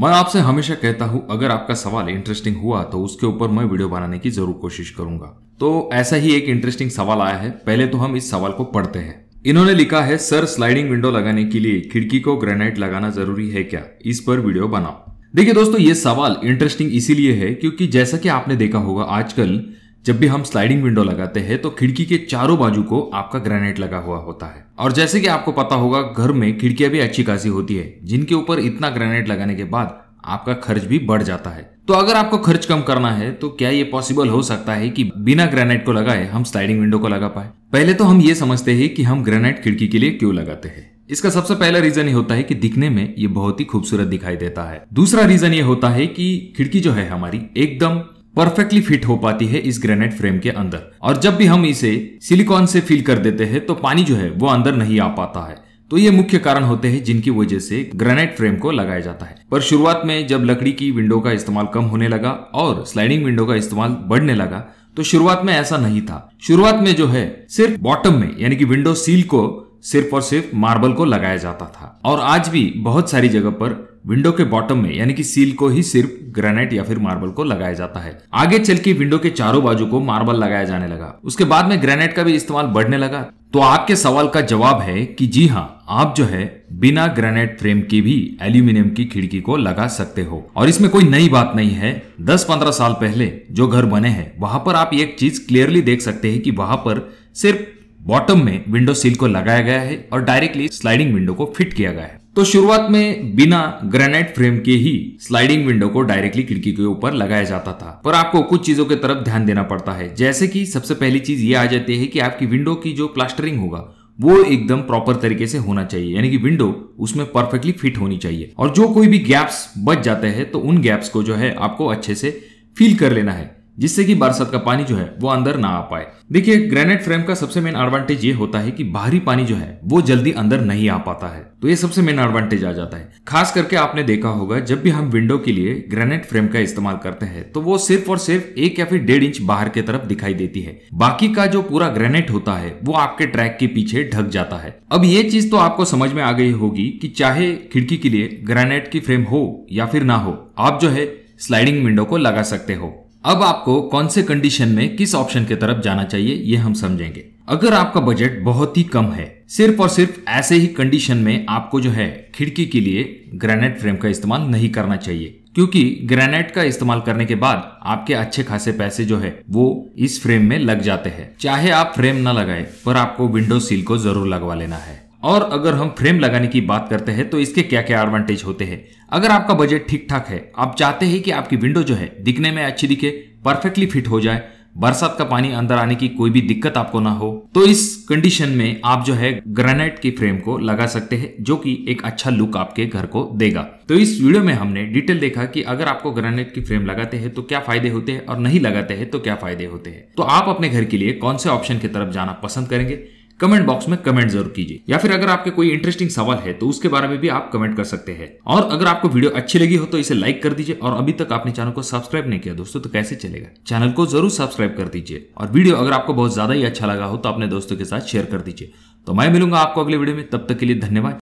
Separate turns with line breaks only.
मैं आपसे हमेशा कहता हूं अगर आपका सवाल इंटरेस्टिंग हुआ तो उसके ऊपर मैं वीडियो बनाने की जरूर कोशिश करूंगा तो ऐसा ही एक इंटरेस्टिंग सवाल आया है पहले तो हम इस सवाल को पढ़ते हैं इन्होंने लिखा है सर स्लाइडिंग विंडो लगाने के लिए खिड़की को ग्रेनाइट लगाना जरूरी है क्या इस पर वीडियो बनाओ देखिए दोस्तों ये सवाल इंटरेस्टिंग इसीलिए है क्योंकि जैसा कि आपने देखा होगा आजकल जब भी हम स्लाइडिंग विंडो लगाते हैं तो खिड़की के चारों बाजू को आपका ग्रेनाइट लगा हुआ होता है और जैसे कि आपको पता होगा घर में खिड़कियां भी अच्छी खासी होती है जिनके ऊपर इतना ग्रेनाइट लगाने के बाद आपका खर्च भी बढ़ जाता है तो अगर आपको खर्च कम करना है तो क्या ये पॉसिबल हो सकता है कि बिना ग्रेनाइट को लगाए हम स्लाइडिंग विंडो को लगा पाए पहले तो हम ये समझते हैं कि हम ग्रेनाइट खिड़की के लिए क्यों लगाते हैं इसका सबसे पहला रीजन ये होता है कि दिखने में ये बहुत ही खूबसूरत दिखाई देता है दूसरा रीजन ये होता है कि खिड़की जो है हमारी एकदम परफेक्टली फिट हो पाती है इस ग्रेनाइट फ्रेम के अंदर और जब भी हम इसे सिलिकॉन से फिल कर देते हैं तो पानी जो है वो अंदर नहीं आ पाता है तो ये मुख्य कारण होते हैं जिनकी वजह से ग्रेनाइट फ्रेम को लगाया जाता है पर शुरुआत में जब लकड़ी की विंडो का इस्तेमाल कम होने लगा और स्लाइडिंग विंडो का इस्तेमाल बढ़ने लगा तो शुरुआत में ऐसा नहीं था शुरुआत में जो है सिर्फ बॉटम में यानी कि विंडो सील को सिर्फ और सिर्फ मार्बल को लगाया जाता था और आज भी बहुत सारी जगह पर विंडो के बॉटम में यानी कि सील को ही सिर्फ ग्रेनाइट या फिर मार्बल को लगाया जाता है आगे चल के विंडो के चारों बाजू को मार्बल लगाया जाने लगा उसके बाद में ग्रेनाइट का भी इस्तेमाल बढ़ने लगा तो आपके सवाल का जवाब है कि जी हाँ आप जो है बिना ग्रेनाइट फ्रेम के भी एल्यूमिनियम की खिड़की को लगा सकते हो और इसमें कोई नई बात नहीं है 10-15 साल पहले जो घर बने हैं वहां पर आप एक चीज क्लियरली देख सकते हैं कि वहां पर सिर्फ बॉटम में विंडो सील को लगाया गया है और डायरेक्टली स्लाइडिंग विंडो को फिट किया गया है तो शुरुआत में बिना ग्रेनाइट फ्रेम के ही स्लाइडिंग विंडो को डायरेक्टली खिड़की के ऊपर लगाया जाता था पर आपको कुछ चीजों की तरफ ध्यान देना पड़ता है जैसे कि सबसे पहली चीज ये आ जाती है कि आपकी विंडो की जो प्लास्टरिंग होगा वो एकदम प्रॉपर तरीके से होना चाहिए यानी कि विंडो उसमें परफेक्टली फिट होनी चाहिए और जो कोई भी गैप्स बच जाते हैं तो उन गैप्स को जो है आपको अच्छे से फील कर लेना है जिससे कि बरसात का पानी जो है वो अंदर ना आ पाए देखिए ग्रेनाइट फ्रेम का सबसे मेन एडवांटेज ये होता है कि बाहरी पानी जो है वो जल्दी अंदर नहीं आ पाता है तो ये सबसे मेन एडवांटेज आ जाता है खास करके आपने देखा होगा जब भी हम विंडो के लिए ग्रेनाइट फ्रेम का इस्तेमाल करते हैं तो वो सिर्फ और सिर्फ एक या फिर डेढ़ इंच बाहर की तरफ दिखाई देती है बाकी का जो पूरा ग्रेनाइट होता है वो आपके ट्रैक के पीछे ढक जाता है अब ये चीज तो आपको समझ में आ गई होगी कि चाहे खिड़की के लिए ग्रेनाइट की फ्रेम हो या फिर ना हो आप जो है स्लाइडिंग विंडो को लगा सकते हो अब आपको कौन से कंडीशन में किस ऑप्शन के तरफ जाना चाहिए ये हम समझेंगे अगर आपका बजट बहुत ही कम है सिर्फ और सिर्फ ऐसे ही कंडीशन में आपको जो है खिड़की के लिए ग्रेनाइट फ्रेम का इस्तेमाल नहीं करना चाहिए क्योंकि ग्रेनाइट का इस्तेमाल करने के बाद आपके अच्छे खासे पैसे जो है वो इस फ्रेम में लग जाते हैं चाहे आप फ्रेम ना लगाए पर आपको विंडो सील को जरूर लगवा लेना है और अगर हम फ्रेम लगाने की बात करते हैं तो इसके क्या क्या एडवांटेज होते हैं अगर आपका बजट ठीक ठाक है आप चाहते हैं कि आपकी विंडो जो है दिखने में अच्छी दिखे परफेक्टली फिट हो जाए बरसात का पानी अंदर आने की कोई भी दिक्कत आपको ना हो तो इस कंडीशन में आप जो है ग्रेनाइट की फ्रेम को लगा सकते हैं जो कि एक अच्छा लुक आपके घर को देगा तो इस वीडियो में हमने डिटेल देखा कि अगर आपको ग्रेनाइट की फ्रेम लगाते हैं तो क्या फायदे होते हैं और नहीं लगाते हैं तो क्या फायदे होते हैं तो आप अपने घर के लिए कौन से ऑप्शन की तरफ जाना पसंद करेंगे कमेंट बॉक्स में कमेंट जरूर कीजिए या फिर अगर आपके कोई इंटरेस्टिंग सवाल है तो उसके बारे में भी आप कमेंट कर सकते हैं और अगर आपको वीडियो अच्छी लगी हो तो इसे लाइक कर दीजिए और अभी तक आपने चैनल को सब्सक्राइब नहीं किया दोस्तों तो कैसे चलेगा चैनल को जरूर सब्सक्राइब कर दीजिए और वीडियो अगर आपको बहुत ज्यादा ही अच्छा लगा हो तो अपने दोस्तों के साथ शेयर कर दीजिए तो मैं मिलूंगा आपको अगले वीडियो में तब तक के लिए धन्यवाद